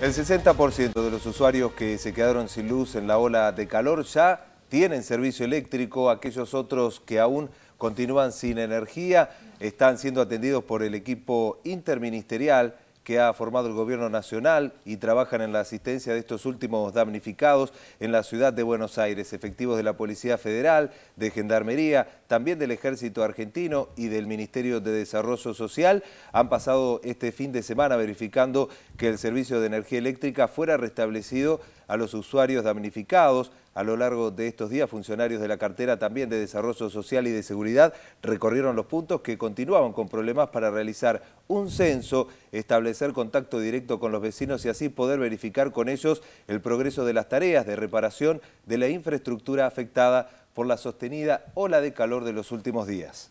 El 60% de los usuarios que se quedaron sin luz en la ola de calor ya tienen servicio eléctrico, aquellos otros que aún continúan sin energía están siendo atendidos por el equipo interministerial que ha formado el Gobierno Nacional y trabajan en la asistencia de estos últimos damnificados en la ciudad de Buenos Aires, efectivos de la Policía Federal, de Gendarmería, también del Ejército Argentino y del Ministerio de Desarrollo Social, han pasado este fin de semana verificando que el servicio de energía eléctrica fuera restablecido a los usuarios damnificados, a lo largo de estos días, funcionarios de la cartera también de Desarrollo Social y de Seguridad recorrieron los puntos que continuaban con problemas para realizar un censo, establecer contacto directo con los vecinos y así poder verificar con ellos el progreso de las tareas de reparación de la infraestructura afectada por la sostenida ola de calor de los últimos días.